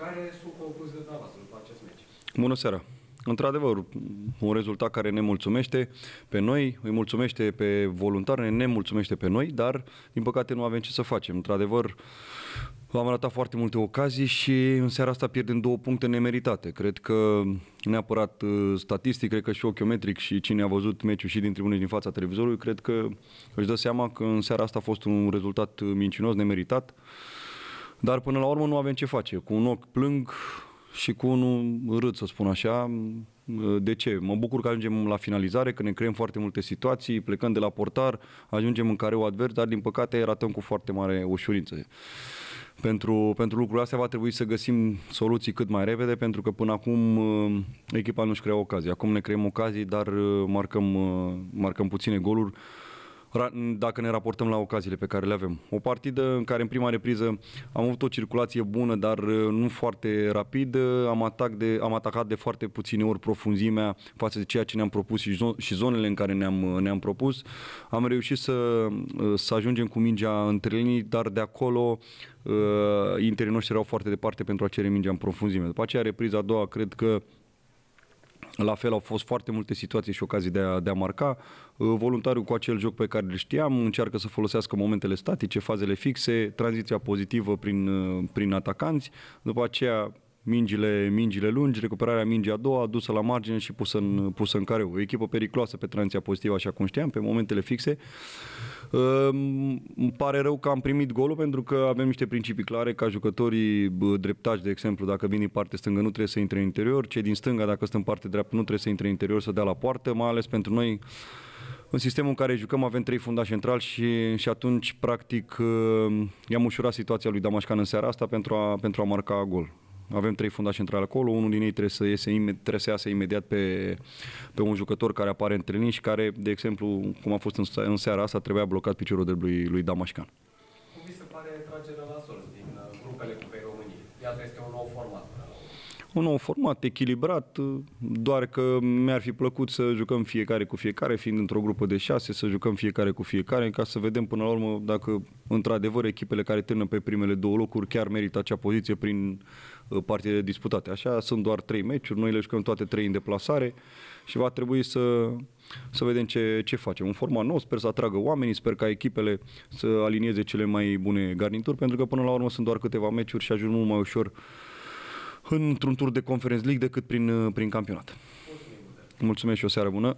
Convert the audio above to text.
Care sunt concluziile dumneavoastră după acest meci? Bună seara! Într-adevăr, un rezultat care ne mulțumește pe noi, îi mulțumește pe voluntari, ne, mulțumește pe noi, dar din păcate nu avem ce să facem. Într-adevăr, am arătat foarte multe ocazii și în seara asta pierdem două puncte nemeritate. Cred că neapărat uh, statistic, cred că și ochiometric și cine a văzut meciul și din tribune din fața televizorului, cred că își dă seama că în seara asta a fost un rezultat mincinos, nemeritat. Dar până la urmă nu avem ce face. Cu un ochi plâng și cu unul râd, să spun așa. De ce? Mă bucur că ajungem la finalizare, că ne creăm foarte multe situații, plecăm de la portar, ajungem în careu advers, dar din păcate ratăm cu foarte mare ușurință. Pentru, pentru lucrurile astea va trebui să găsim soluții cât mai repede, pentru că până acum echipa nu-și crea ocazii. Acum ne creăm ocazii, dar uh, marcăm, uh, marcăm puține goluri dacă ne raportăm la ocaziile pe care le avem. O partidă în care în prima repriză am avut o circulație bună, dar uh, nu foarte rapidă, uh, am, atac de, am atacat de foarte puține ori profunzimea față de ceea ce ne-am propus și zonele în care ne-am, uh, ne-am propus. Am reușit să, să ajungem cu mingea între linii, dar de acolo uh, interii noștri erau foarte departe pentru a cere mingea în profunzime. După aceea, repriza a doua, cred că la fel au fost foarte multe situații și ocazii de a, de a marca. Ă, voluntariul cu acel joc pe care îl știam încearcă să folosească momentele statice, fazele fixe, tranziția pozitivă prin, ă, prin atacanți, după aceea mingile, mingile lungi, recuperarea mingii a doua, dusă la margine și pusă în, pusă în care O echipă periculoasă pe tranziția pozitivă, așa cum știam, pe momentele fixe. Îmi pare rău că am primit golul pentru că avem niște principii clare ca jucătorii dreptași, de exemplu, dacă vin din partea stângă nu trebuie să intre în interior, cei din stânga dacă sunt în partea dreaptă nu trebuie să intre în interior, să dea la poartă, mai ales pentru noi în sistemul în care jucăm avem trei fundași central și, și atunci practic i-am ușurat situația lui Damașcan în seara asta pentru a, pentru a marca gol avem trei fundași centrale acolo, unul din ei trebuie să, iese, trebuie să iasă imediat pe, pe un jucător care apare în trenin și care, de exemplu, cum a fost în, în seara asta, trebuia blocat piciorul de lui, lui Damașcan. Cum vi se pare tragerea la sol din grupele cu pe România? Iată, este un nou format un nou format echilibrat, doar că mi-ar fi plăcut să jucăm fiecare cu fiecare, fiind într-o grupă de șase, să jucăm fiecare cu fiecare, ca să vedem până la urmă dacă într-adevăr echipele care termină pe primele două locuri chiar merită acea poziție prin uh, partidele disputate. Așa sunt doar trei meciuri, noi le jucăm toate trei în deplasare și va trebui să, să vedem ce, ce facem. Un format nou, sper să atragă oamenii, sper ca echipele să alinieze cele mai bune garnituri, pentru că până la urmă sunt doar câteva meciuri și ajung mult mai ușor uh, într-un tur de Conference League decât prin, uh, prin campionat. Mulțumesc și o seară bună!